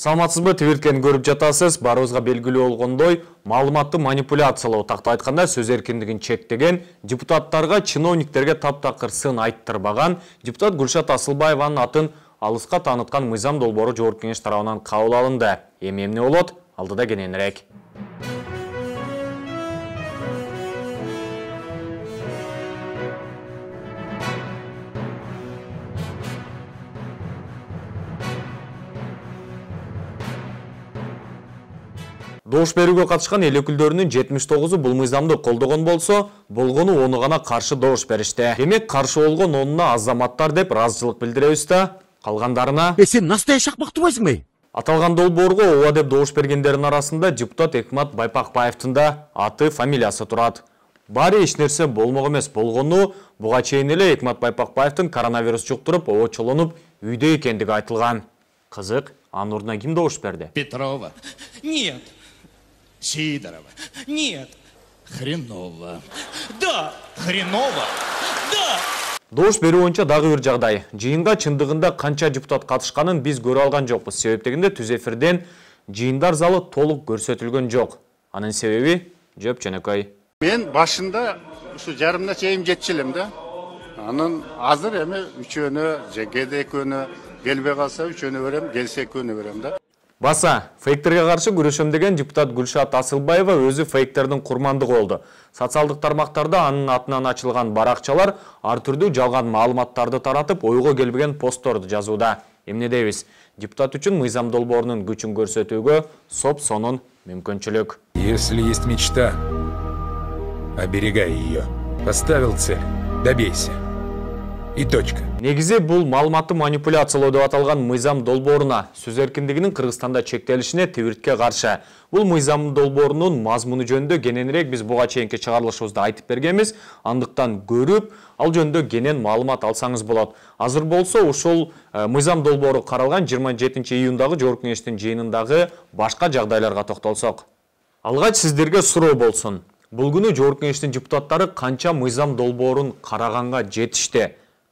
Саламатсызбы теберткенин көріп жатасыз, баарыбызга белгілі олғындой, малыматты манипуляциялы такта айтқанда сөз еркендігін чектеген, депутаттарға чиновниктерге таптакыр сын айттырбаған, депутат Гүлшат Асылбаеванын атын алысқа танытқан мыйзам долбору Жогорку Кеңеш тарабынан кабыл алынды. Эми эмне Алдыда кененирээк. добуш берүүгө катышкан эл өкүлдөрүнүн жетимиш тогузу бул мыйзамды колдогон болсо болгону ону гана каршы добуш беришти демек каршы болгон онуна азаматтар деп ыраазычылык билдиребиз да калгандарына эй сен настоящий акмак турбайсыңбы эй аталган долбоорго ооба деп добуш бергендердин арасында депутат экмат байпакбаевтин да аты фамилиясы турат баары эч нерсе болмок эмес болгону буга чейин эле экмат байпакбаевдин коронавирус жуктуруп оочолонуп үйдө экендиги айтылган кызык анын ордуна ким добуш берди петрова нет Сидорова. Нет. Хреново. Да. Хреново. Да. Дош беру боюнча дагы бир жагдай жыйынга чындыгында канча депутат катышканын биз көрө алган жокпуз себеп дегенде түз эфирден жыйындар залы толук көрсөтүлгөн жок анын себеби жөп жөнөкөй мен башында ушу жарымына чейин жетчү да анан азыр эми үчөөнө же кээде экөөнө келбей калса үчөөнө берем келсе экөөнө берем да Баса, фейктерге қаршы күресем деген депутат Гүлшат Асылбаева өзі фейктердің құрмандығы олды. Социалдық тармақтарда аның атынан ашылған барақчалар артүрді жалған маалыматтарды таратып, ойғы келбеген постторды жазуда. Емне дейбіз, депутат үшін мыйзам долборының күчін көрсетуге соп соның мүмкіншілік. Если есть мечта, оберегай ее. Поставил цель, добейся и точка негизи бул маалыматты манипуляциялоо деп аталган мыйзам долбооруна сөз эркиндигинин кыргызстанда чектелишине тебиртке каршы бул мыйзам долбоорунун мазмуну жөнүндө кененирээк биз буга чейинки чыгарылышыбызда айтып бергенбиз андықтан көріп ал жөнүндө кенен маалымат алсаңыз болот азыр болсо ушул э, мыйзам долбоору қаралған 27 июндагы жогорку кеңештин жыйынындагы башка жагдайларга токтолсок алгач сиздерге суроо болсун бул күнү жогорку кеңештин депутаттары канча мыйзам долбоорун қарағанға жетишти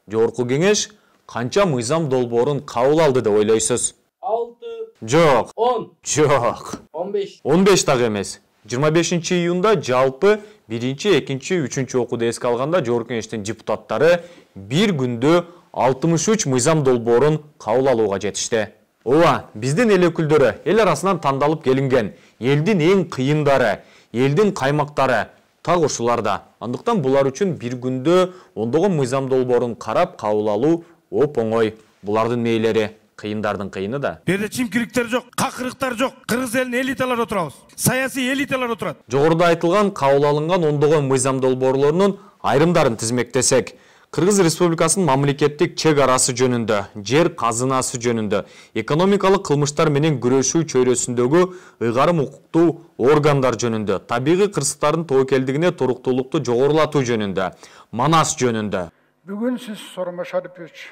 Жоғорғы кеңеш қанша мызым долборын қаула алды деп ойлайсыз? 6? Жоқ, 10. Жоқ. 15. 15-тағы емес. 25 маусымда жалпы 1-ші, 2-ші, 3-ші оқуда еске алғанда, Жоғорғы кеңештің депутаттары бір күндік 63 мызым долборын қаулалауға жетті. Уа, біздің ел өкілдері, ел арасынан тандалып келінген, елдің ең қиындары, елдің қаймақтары тағы ұшыларда. андыктан булар үчүн бир күндө ондогон мыйзам долборын қарап кабыл оп оңой бұлардың мейлері кыйындардын қиыны да Берді жерде жоқ жок какырыктар жок кыргыз элинин элиталары отурабыз саясий элиталар отырады. жогоруда айтылған кабыл алынган мұйзам долборларының айрымдарын тизмектесек Қырғыз республикасын мамлекеттік чек арасы жөнінді, жер қазынасы жөнінді, экономикалық қылмыштар менен күресу чөйресіндегі ұйғарым ұқықты органдар жөнінді, табиғи қырсықтарын тәуекелдігіне тұрықтылықты жоғырлату жөнінді, Манас жөнінді. Бүгін сіз шарып Шарипевич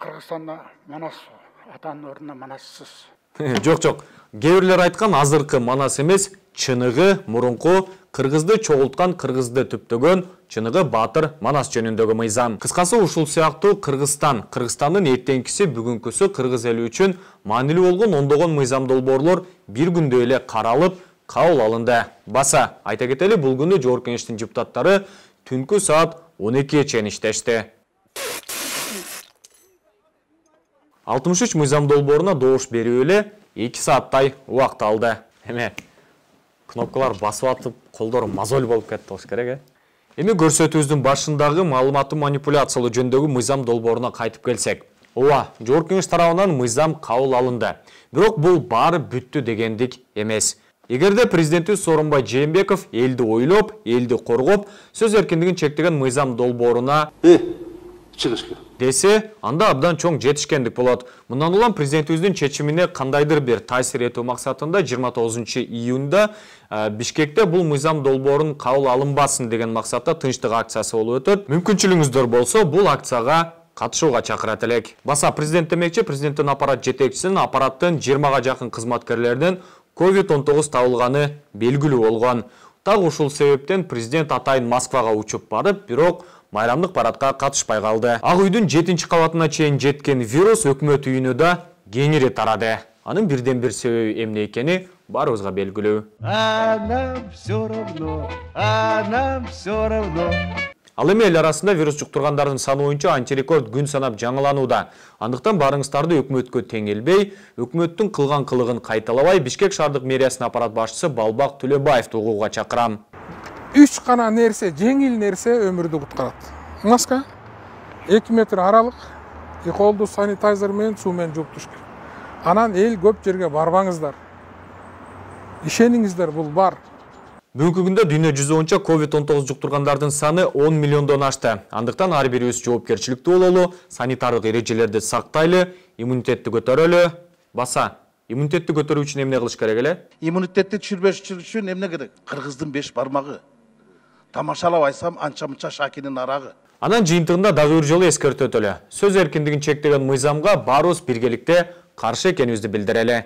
Қырғызстанда Манас атаның орнына Манассыз. жоқ, жоқ. айтқан азырқы Манас емес, чынығы, мұрынқы кыргызды чогулткан кыргызды түптөгөн чыныгы батыр манас жөнүндөгү мыйзам кыскасы ушул сыяктуу кыргызстан кыргызстандын эртеңкиси бүгүнкүсү кыргыз эли үчүн маанилүү болгон ондогон мыйзам долбоорлор бир күндө эле каралып кабыл алынды баса айта кетели бул күнү жогорку кеңештин депутаттары түнкү саат он экиге чейин иштешти алтымыш үч мыйзам долбооруна добуш берүү эле эки сааттай убакыт алды эме кнопкалар басып атып колдор мозоль болып кетти болуш керек э эми көрсөтүүбүздүн башындагы маалыматты манипуляциялоо жөнүндөгү мыйзам долбооруна кайтып келсек ооба жогорку кеңеш тарабынан мыйзам кабыл алынды бирок бул баары бүттү дегендик эмес эгерде президентибиз сооронбай жээнбеков элди ойлоп элди коргоп сөз эркиндигин чектеген мыйзам долбооруна э, чыгышкер десе анда абдан чоң жетишкендик болот мындан улам президентибиздин чечимине кандайдыр бир таасир этүү максатында 29 июнда бишкекте бул мыйзам долбоорун кабыл алынбасын деген максатта тынчтык акциясы болуп өтөт мүмкүнчүлүгүңүздөр болсо бул акцияга катышууга чакырат элек баса президент демекчи президенттин аппарат жетекчисинин аппараттын 20га жакын кызматкерлеринин covid 19 табылганы белгилүү болгон Тағы ұшыл себептен президент атайын Москваға ұчып барып, бирок майрамдық парадқа қатышпай қалды. Ақ үйдің 7 қабатына чейін жеткен вирус өкмөт үйіні да кеңири тарады. Анын бірден бір себеби эмне экени баарыбызга белгилүү. А нам все равно, а нам все равно. ал эми эл арасында вирус жуктургандардын саны боюнча антирекорд күн санап жаңыланууда андыктан баарыңыздарды өкмөткө теңелбей өкмөттүн кылган кылыгын кайталабай бишкек шаардык мэриясынын аппарат башчысы балбак төлөбаевди угууга чакырам үч гана нерсе жеңил нерсе өмүрдү куткарат маска эки метр аралык колду санитайзер менен суу менен жууп туруш керек анан эл көп жерге барбаңыздар ишениңиздер бул бар Бүгінгі күнде дүйнө 110 COVID-19 жұқтырғандардың саны 10 миллиондон ашты. Андықтан ар бирибиз жауапкершілікті бололу, санитарлық ережелерді сақтайлы, иммунитетті көтөрөлү. Баса, Иммунитетті көтөрүү үшін эмне кылыш керек эле? Иммунитетти түшүрбөш үчүн эмне керек? Кыргыздын беш бармагы. Тамашалап айтсам, анча-мынча Шакинин арагы. Анан жыйынтыгында дагы бир жолу өтілі. Сөз эркиндигин чектеген мыйзамга баарыбыз биргеликте каршы экенибизди билдирели.